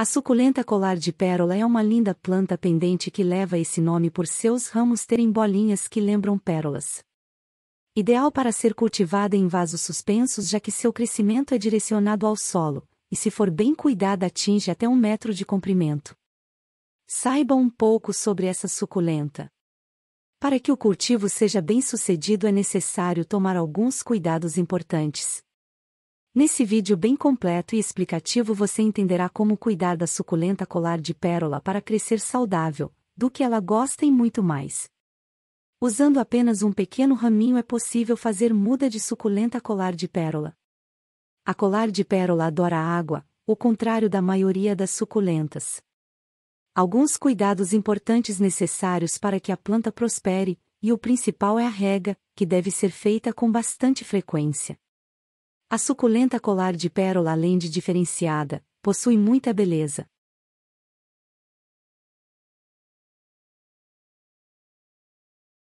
A suculenta colar de pérola é uma linda planta pendente que leva esse nome por seus ramos terem bolinhas que lembram pérolas. Ideal para ser cultivada em vasos suspensos já que seu crescimento é direcionado ao solo, e se for bem cuidada atinge até um metro de comprimento. Saiba um pouco sobre essa suculenta. Para que o cultivo seja bem sucedido é necessário tomar alguns cuidados importantes. Nesse vídeo bem completo e explicativo você entenderá como cuidar da suculenta colar de pérola para crescer saudável, do que ela gosta e muito mais. Usando apenas um pequeno raminho é possível fazer muda de suculenta colar de pérola. A colar de pérola adora água, o contrário da maioria das suculentas. Alguns cuidados importantes necessários para que a planta prospere, e o principal é a rega, que deve ser feita com bastante frequência. A suculenta colar de pérola além de diferenciada, possui muita beleza.